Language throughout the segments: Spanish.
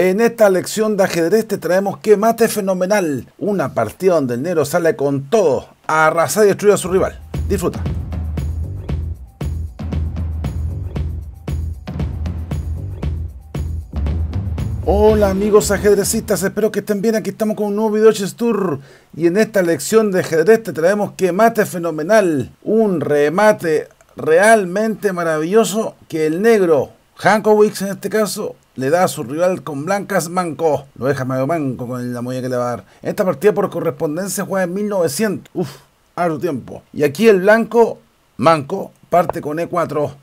En esta lección de ajedrez te traemos que mate fenomenal, una partida donde el negro sale con todo Arrasa arrasar y destruye a su rival. Disfruta. Hola amigos ajedrecistas, espero que estén bien, aquí estamos con un nuevo video Chess Tour y en esta lección de ajedrez te traemos que mate fenomenal, un remate realmente maravilloso que el negro, Hankowicz en este caso, le da a su rival con blancas manco. Lo deja medio manco con la movida que le va a dar. Esta partida por correspondencia juega en 1900. Uf, harto tiempo. Y aquí el blanco manco parte con E4,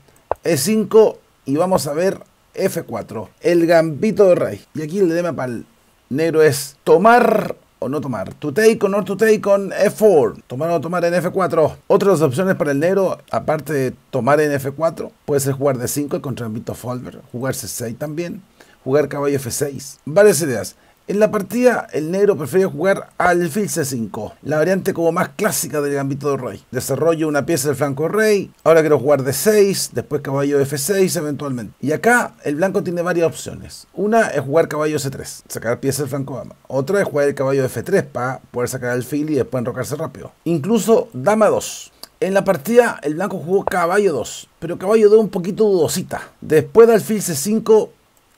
E5 y vamos a ver F4. El gambito de rey. Y aquí el dilema para el negro es tomar o no tomar. To take or not to take on F4. Tomar o tomar en F4. Otras opciones para el negro, aparte de tomar en F4, puede ser jugar D5 contra el Vito Folver. Jugar C6 también. Jugar caballo F6. Varias ideas. En la partida, el negro prefiere jugar alfil c5, la variante como más clásica del gambito de rey. Desarrollo una pieza del flanco rey, ahora quiero jugar d6, después caballo f6 eventualmente. Y acá el blanco tiene varias opciones. Una es jugar caballo c3, sacar pieza del flanco dama. Otra es jugar el caballo f3 para poder sacar alfil y después enrocarse rápido. Incluso dama 2. En la partida, el blanco jugó caballo 2, pero caballo 2 un poquito dudosita. Después de alfil c5,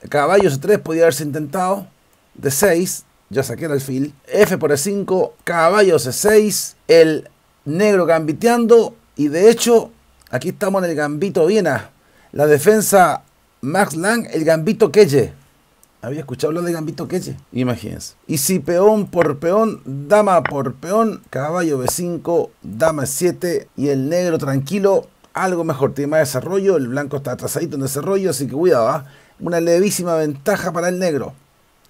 caballo c3 podía haberse intentado de 6. Ya saqué el alfil. F por E5, caballo C6, el negro gambiteando. Y de hecho, aquí estamos en el gambito Viena. La defensa Max Lang, el gambito Kelle. Había escuchado hablar de gambito queche. Imagínense. Y si peón por peón, dama por peón, caballo B5, dama 7 y el negro tranquilo, algo mejor, tiene más desarrollo, el blanco está atrasadito en desarrollo, así que cuidado, va ¿ah? una levísima ventaja para el negro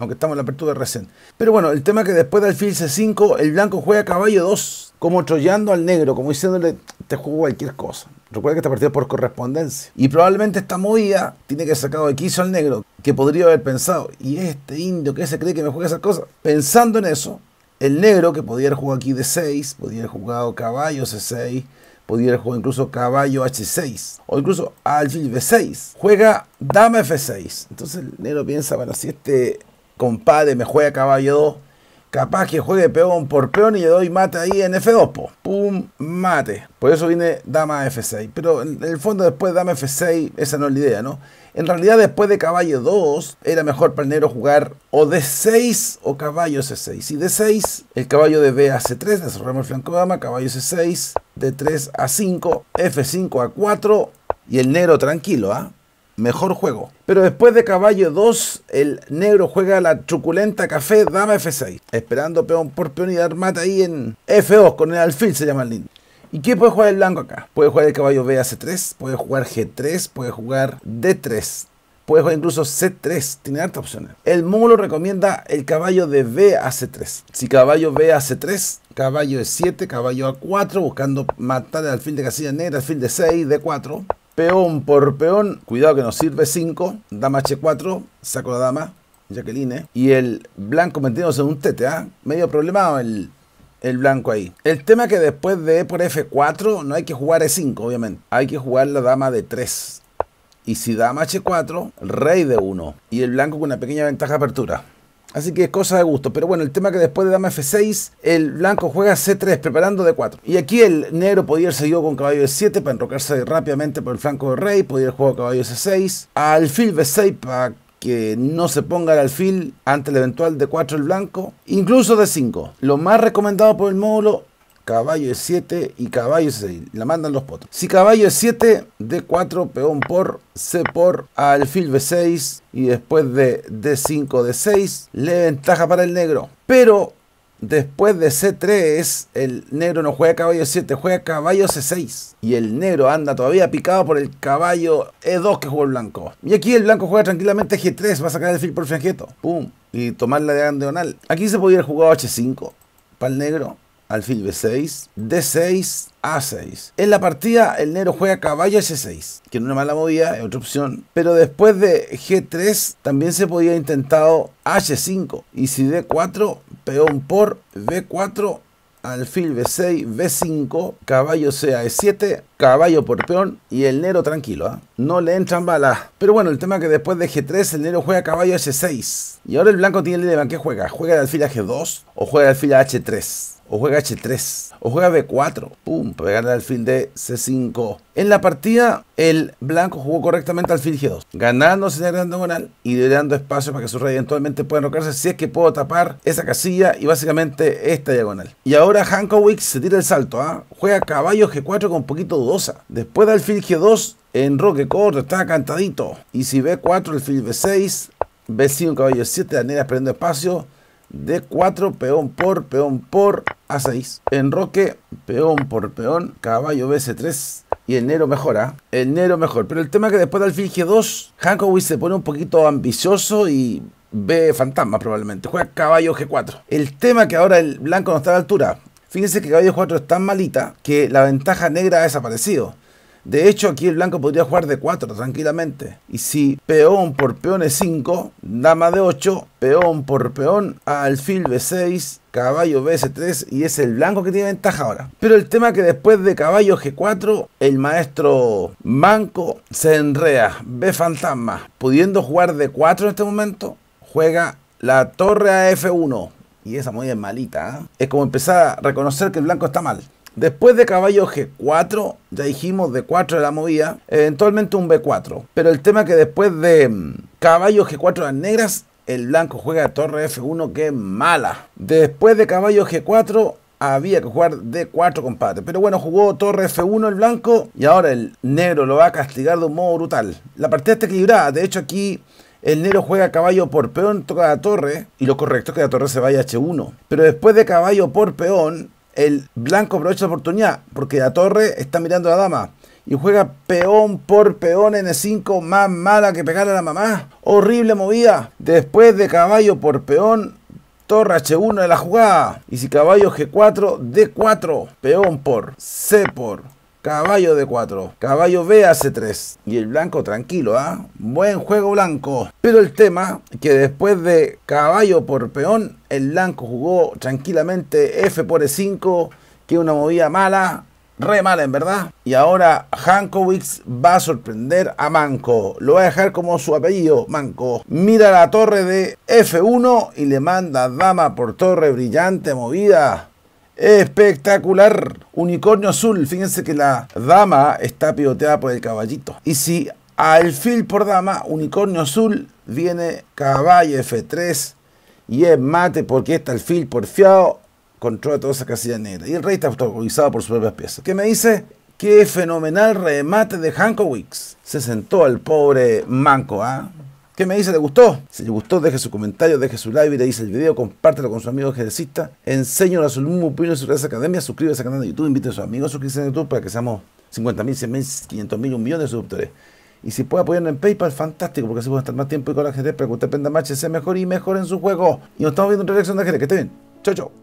aunque estamos en la apertura recién. Pero bueno, el tema es que después del alfil C5, el blanco juega caballo 2, como trollando al negro, como diciéndole, te juego cualquier cosa. Recuerda que esta partida es por correspondencia. Y probablemente esta movida tiene que sacado de quiso al negro, que podría haber pensado, y este indio que se cree que me juega esas cosas. Pensando en eso, el negro, que podía haber jugado aquí de 6, Podría haber jugado caballo C6, Podría haber jugado incluso caballo H6, o incluso alfil B6, juega dama F6. Entonces el negro piensa, bueno, si este compadre, me juega caballo 2. Capaz que juegue peón por peón y le doy mate ahí en F2, Pum, mate. Por eso viene dama F6. Pero en el fondo después dama F6, esa no es la idea, ¿no? En realidad después de caballo 2, era mejor para el negro jugar o D6 o caballo C6. y D6, el caballo de B a C3, desarrollamos el flanco de dama, caballo C6, D3 a 5, F5 a 4 y el negro tranquilo, ¿ah? mejor juego. Pero después de caballo 2, el negro juega la truculenta café dama F6, esperando peón por peón y dar mata ahí en F2 con el alfil, se llama el lindo. ¿Y qué puede jugar el blanco acá? Puede jugar el caballo B a C3, puede jugar G3, puede jugar D3, puede jugar incluso C3, tiene hartas opciones. El módulo recomienda el caballo de B a C3. Si caballo B a C3, caballo de 7 caballo A4, buscando matar al alfil de casilla negra, alfil de 6, D4. Peón por peón, cuidado que nos sirve 5, dama h4, saco la dama, Jacqueline. ¿eh? Y el blanco metiéndose en un tete, ¿ah? Medio problemado el, el blanco ahí. El tema es que después de E por F4 no hay que jugar E5, obviamente. Hay que jugar la dama de 3. Y si dama H4, rey de 1. Y el blanco con una pequeña ventaja de apertura. Así que es cosa de gusto. Pero bueno, el tema que después de dama F6, el blanco juega C3, preparando D4. Y aquí el negro podría ir seguido con caballo de 7 para enrocarse rápidamente por el flanco de rey. Podría ir jugar caballo C6. Alfil B6 para que no se ponga el alfil ante el eventual D4 el blanco. Incluso D5. Lo más recomendado por el módulo caballo E7 y caballo E6. La mandan los potos. Si caballo E7, D4, peón por, C por, alfil B6 y después de D5, D6, le ventaja para el negro. Pero después de C3, el negro no juega caballo E7, juega caballo C6. Y el negro anda todavía picado por el caballo E2 que jugó el blanco. Y aquí el blanco juega tranquilamente G3, va a sacar el alfil por franjeto. Pum. Y tomar la diagonal. Aquí se podría jugar H5 para el negro alfil b6, d6, a6. En la partida el negro juega caballo h6, que no es una mala movida, es otra opción. Pero después de g3 también se podía intentado h5. Y si d4, peón por b4, alfil b6, b5, caballo sea e7, caballo por peón y el negro tranquilo, ¿ah? no le entran balas. Pero bueno, el tema es que después de g3 el negro juega caballo h6. Y ahora el blanco tiene el dilema, ¿qué juega? ¿Juega el alfil a g2 o juega el alfil a h3? o juega H3 o juega B4. Pum, pegarle al fin de C5. En la partida, el blanco jugó correctamente al fin G2, ganando señal diagonal y liberando espacio para que su rey eventualmente puedan enrocarse, si es que puedo tapar esa casilla y básicamente esta diagonal. Y ahora Hankowicz se tira el salto, ¿ah? juega caballo G4 con poquito dudosa. Después de alfil G2, en roque corto, está cantadito. Y si B4, alfil B6, B5, caballo 7, Daniela perdiendo espacio d 4, peón por, peón por, a6. Enroque, peón por peón, caballo bc3. Y enero mejora, ¿ah? enero mejor. Pero el tema es que después de alfil g2, Hankowitz se pone un poquito ambicioso y ve fantasma probablemente. Juega caballo g4. El tema es que ahora el blanco no está a la altura. Fíjense que caballo 4 es tan malita que la ventaja negra ha desaparecido. De hecho, aquí el blanco podría jugar de 4 tranquilamente. Y si peón por peón es 5, dama de 8, peón por peón, alfil b6, caballo bs3 y es el blanco que tiene ventaja ahora. Pero el tema es que después de caballo g4, el maestro Manco se enrea, ve fantasma. Pudiendo jugar de 4 en este momento, juega la torre a f1. Y esa muy es malita, ¿eh? Es como empezar a reconocer que el blanco está mal. Después de caballo G4, ya dijimos d 4 de la movida, eventualmente un B4. Pero el tema es que después de mm, caballo G4 las negras, el blanco juega torre F1 que mala. Después de caballo G4, había que jugar D4 compadre. Pero bueno, jugó torre F1 el blanco y ahora el negro lo va a castigar de un modo brutal. La partida está equilibrada, de hecho aquí... El negro juega caballo por peón, toca la torre, y lo correcto es que la torre se vaya a H1. Pero después de caballo por peón, el blanco aprovecha la oportunidad porque la torre está mirando a la dama y juega peón por peón N5, más mala que pegar a la mamá. Horrible movida. Después de caballo por peón, torre H1 de la jugada. Y si caballo G4, D4. Peón por, C por. Caballo D4, caballo B a C3 y el blanco tranquilo, ¿ah? Buen juego blanco. Pero el tema que después de caballo por peón el blanco jugó tranquilamente F por E5, que una movida mala, re mala en verdad. Y ahora Hankowicz va a sorprender a Manco. Lo va a dejar como su apellido, Manco. Mira la torre de F1 y le manda dama por torre, brillante movida. Espectacular. Unicornio azul. Fíjense que la dama está pivoteada por el caballito. Y si alfil por dama, unicornio azul, viene caballo F3 y es mate porque está el fil porfiado controla toda esa casilla negra. Y el rey está autorizado por sus propias piezas. ¿Qué me dice? Qué fenomenal remate de Hankowicz. Se sentó al pobre manco, ¿ah? ¿Qué me dice? ¿Le gustó? Si le gustó, deje su comentario, deje su like, le dice el video, compártelo con su amigo ejercista. enséñalo a su alumno opinión sobre esa academia, suscríbase al canal de YouTube, invite a sus amigos a suscribirse a YouTube para que seamos 50.000, 100.000, 500.000, un millón de suscriptores. Y si puede apoyarnos en PayPal, fantástico, porque así puede estar más tiempo y con la gente para que usted aprenda más, sea mejor y mejor en su juego. Y nos estamos viendo en reacción de la gente. Que estén bien. Chau, chau.